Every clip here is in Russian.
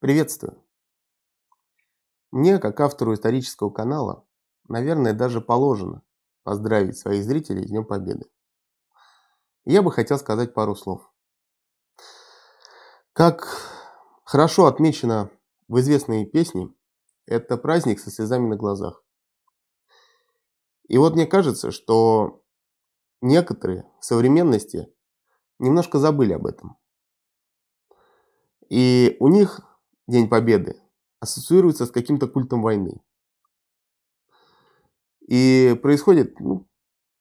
Приветствую. Мне, как автору исторического канала, наверное, даже положено поздравить своих зрителей с Днем Победы. Я бы хотел сказать пару слов. Как хорошо отмечено в известной песне, это праздник со слезами на глазах. И вот мне кажется, что некоторые в современности немножко забыли об этом. И у них День Победы ассоциируется с каким-то культом войны. И происходит ну,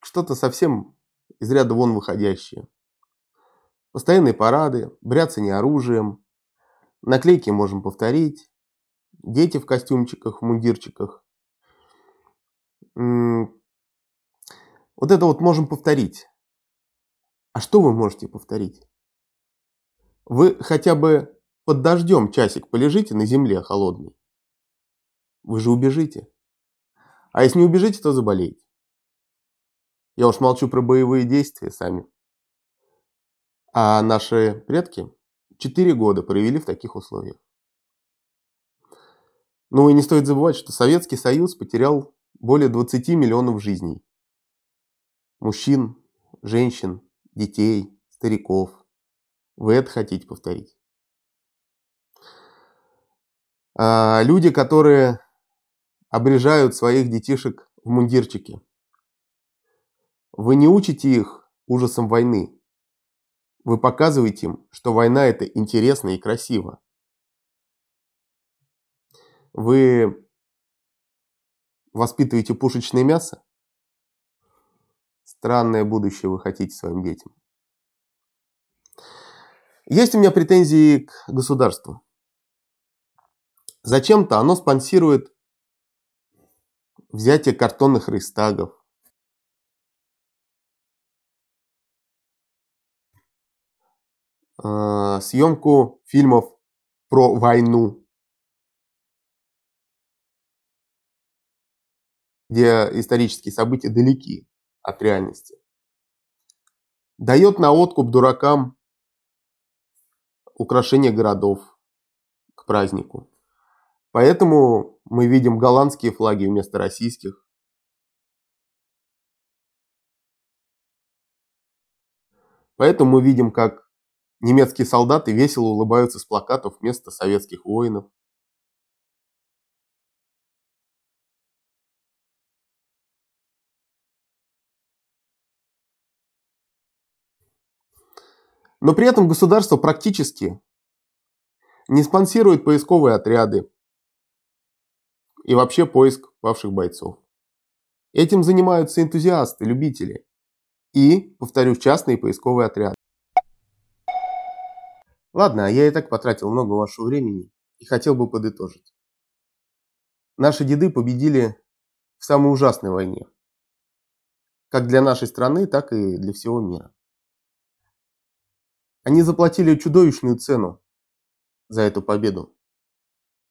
что-то совсем из ряда вон выходящее. Постоянные парады, бряться не оружием, наклейки можем повторить, дети в костюмчиках, в мундирчиках. Вот это вот можем повторить. А что вы можете повторить? Вы хотя бы под дождем часик полежите на земле холодной. Вы же убежите. А если не убежите, то заболеете. Я уж молчу про боевые действия сами. А наши предки четыре года провели в таких условиях. Ну и не стоит забывать, что Советский Союз потерял более 20 миллионов жизней. Мужчин, женщин, детей, стариков. Вы это хотите повторить? А, люди, которые обрежают своих детишек в мундирчике. Вы не учите их ужасам войны. Вы показываете им, что война это интересно и красиво. Вы воспитываете пушечное мясо? Странное будущее вы хотите своим детям. Есть у меня претензии к государству. Зачем-то оно спонсирует взятие картонных рейстагов. А, съемку фильмов про войну, где исторические события далеки от реальности. Дает на откуп дуракам украшение городов к празднику. Поэтому мы видим голландские флаги вместо российских. Поэтому мы видим, как немецкие солдаты весело улыбаются с плакатов вместо советских воинов. Но при этом государство практически не спонсирует поисковые отряды, и вообще поиск павших бойцов. Этим занимаются энтузиасты, любители и, повторю, частные поисковые отряды. Ладно, а я и так потратил много вашего времени и хотел бы подытожить. Наши деды победили в самой ужасной войне. Как для нашей страны, так и для всего мира. Они заплатили чудовищную цену за эту победу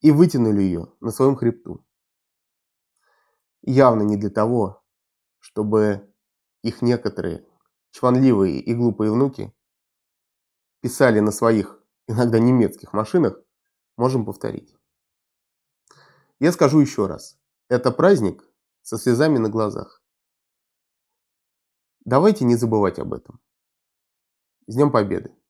и вытянули ее на своем хребту явно не для того, чтобы их некоторые чванливые и глупые внуки писали на своих, иногда немецких машинах, можем повторить. Я скажу еще раз. Это праздник со слезами на глазах. Давайте не забывать об этом. С Днем Победы!